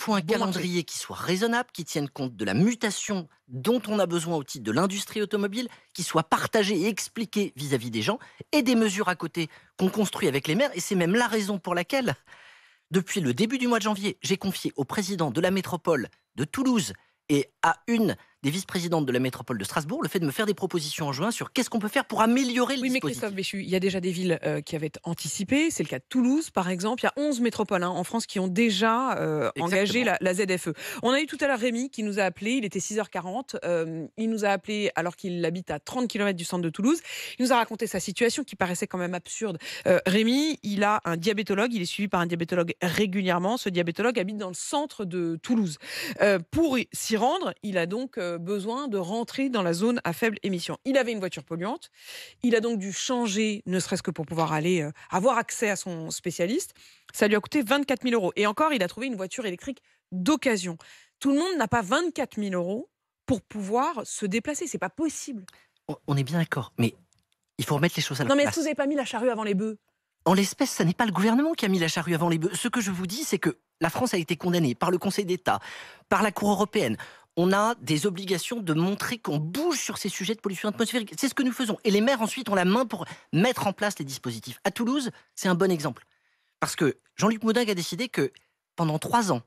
faut un calendrier qui soit raisonnable, qui tienne compte de la mutation dont on a besoin au titre de l'industrie automobile, qui soit partagé et expliqué vis-à-vis -vis des gens, et des mesures à côté qu'on construit avec les maires. Et c'est même la raison pour laquelle, depuis le début du mois de janvier, j'ai confié au président de la métropole de Toulouse et à une des vice-présidentes de la métropole de Strasbourg, le fait de me faire des propositions en juin sur qu'est-ce qu'on peut faire pour améliorer le oui, dispositif. Oui, mais Christophe Béchu, il y a déjà des villes euh, qui avaient anticipé, c'est le cas de Toulouse par exemple, il y a 11 métropoles hein, en France qui ont déjà euh, engagé la, ZFE. On a eu tout à l'heure Rémi qui nous a appelé, il était 6h40, euh, il nous a appelé alors qu'il habite à 30 km du centre de Toulouse, il nous a raconté sa situation qui paraissait quand même absurde. Rémi, il a un diabétologue, il est suivi par un diabétologue régulièrement, ce diabétologue habite dans le centre de Toulouse. pour s'y rendre, il a donc euh, besoin de rentrer dans la zone à faible émission. Il avait une voiture polluante, il a donc dû changer, ne serait-ce que pour pouvoir aller euh, avoir accès à son spécialiste. Ça lui a coûté 24 000 euros. Et encore, il a trouvé une voiture électrique d'occasion. Tout le monde n'a pas 24 000 euros pour pouvoir se déplacer. C'est pas possible. On est bien d'accord, mais il faut remettre les choses à la place. Non, mais vous n'avez pas mis la charrue avant les bœufs en l'espèce, ce n'est pas le gouvernement qui a mis la charrue avant les bœufs. Ce que je vous dis, c'est que la France a été condamnée par le Conseil d'État, par la Cour européenne, on a des obligations de montrer qu'on bouge sur ces sujets de pollution atmosphérique. C'est ce que nous faisons. Et les maires, ensuite, ont la main pour mettre en place les dispositifs. À Toulouse, c'est un bon exemple. Parce que Jean-Luc Moudin a décidé que pendant trois ans,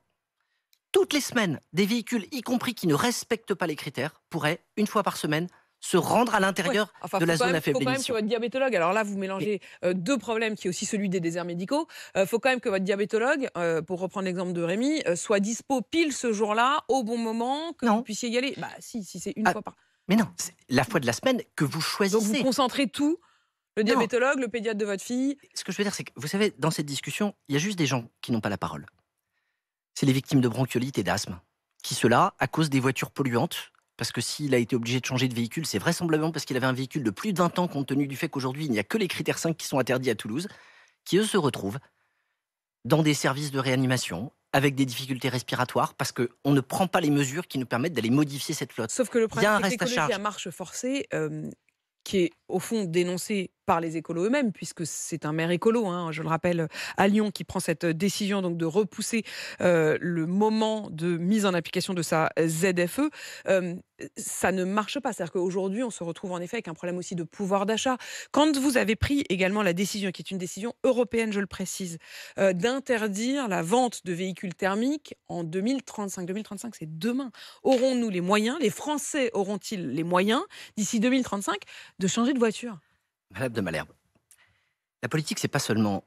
toutes les semaines, des véhicules, y compris qui ne respectent pas les critères, pourraient, une fois par semaine, se rendre à l'intérieur de la zone même, Il faut quand même que votre diabétologue, alors là vous mélangez euh, deux problèmes qui est aussi celui des déserts médicaux, il euh, faut quand même que votre diabétologue, euh, pour reprendre l'exemple de Rémi, soit dispo pile ce jour-là, au bon moment, que vous puissiez y aller. Bah si, si c'est une ah, fois par... Mais non, c'est la fois de la semaine que vous choisissez. Donc vous concentrez tout le diabétologue, le pédiatre de votre fille. Ce que je veux dire, c'est que, vous savez, dans cette discussion, il y a juste des gens qui n'ont pas la parole. C'est les victimes de bronchiolite et d'asthme, qui, cela, à cause des voitures polluantes, parce que s'il a été obligé de changer de véhicule, c'est vraisemblablement parce qu'il avait un véhicule de plus de 20 ans, compte tenu du fait qu'aujourd'hui, il n'y a que les critères 5 qui sont interdits à Toulouse, qui eux se retrouvent dans des services de réanimation, avec des difficultés respiratoires parce qu'on ne prend pas les mesures qui nous permettent d'aller modifier cette flotte. Sauf que le principe, il y a un reste à marche forcée euh, qui est au fond dénoncé par les écolos eux-mêmes, puisque c'est un maire écolo, hein, je le rappelle, euh, à Lyon, qui prend cette euh, décision donc de repousser euh, le moment de mise en application de sa ZFE. ça ne marche pas. C'est-à-dire qu'aujourd'hui, on se retrouve en effet avec un problème aussi de pouvoir d'achat. Quand vous avez pris également la décision, qui est une décision européenne, je le précise, d'interdire la vente de véhicules thermiques en 2035, 2035 c'est demain, aurons-nous les moyens, les Français auront-ils les moyens d'ici 2035 de changer de voiture de Malherbe, la politique, c'est pas seulement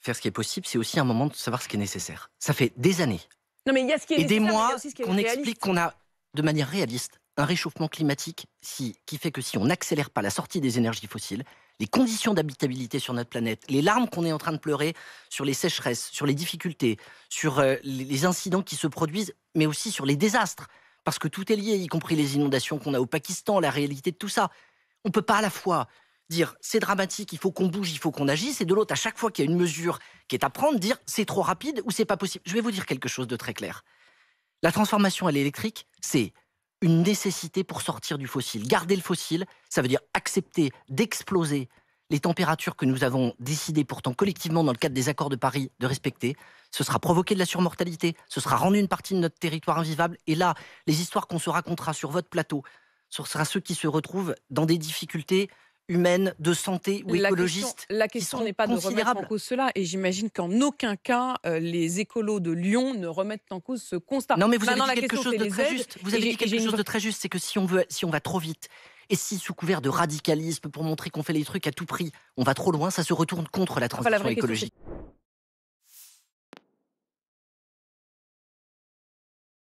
faire ce qui est possible, c'est aussi un moment de savoir ce qui est nécessaire. Ça fait des années. Non, mais il Et des mois qu'on explique qu'on a, de manière réaliste, un réchauffement climatique qui fait que si on n'accélère pas la sortie des énergies fossiles, les conditions d'habitabilité sur notre planète, les larmes qu'on est en train de pleurer sur les sécheresses, sur les difficultés, sur euh, les incidents qui se produisent, mais aussi sur les désastres, parce que tout est lié, y compris les inondations qu'on a au Pakistan, la réalité de tout ça. On ne peut pas à la fois dire c'est dramatique, il faut qu'on bouge, il faut qu'on agisse, et de l'autre, à chaque fois qu'il y a une mesure qui est à prendre, dire c'est trop rapide ou c'est pas possible. Je vais vous dire quelque chose de très clair. La transformation à l'électrique, c'est une nécessité pour sortir du fossile. Garder le fossile, ça veut dire accepter d'exploser les températures que nous avons décidé pourtant collectivement dans le cadre des accords de Paris de respecter. Ce sera provoquer de la surmortalité, ce sera rendre une partie de notre territoire invivable. Et là, les histoires qu'on se racontera sur votre plateau ce sera ceux qui se retrouvent dans des difficultés humaines, de santé ou écologistes. la question n'est pas de remettre en cause cela, et j'imagine qu'en aucun cas euh, les écolos de Lyon ne remettent en cause ce constat. Non, mais vous bah avez dit quelque chose de très juste. Vous avez dit quelque chose de très juste, c'est que si on veut, si on va trop vite. Et si, sous couvert de radicalisme, pour montrer qu'on fait les trucs à tout prix, on va trop loin, ça se retourne contre la transition écologique.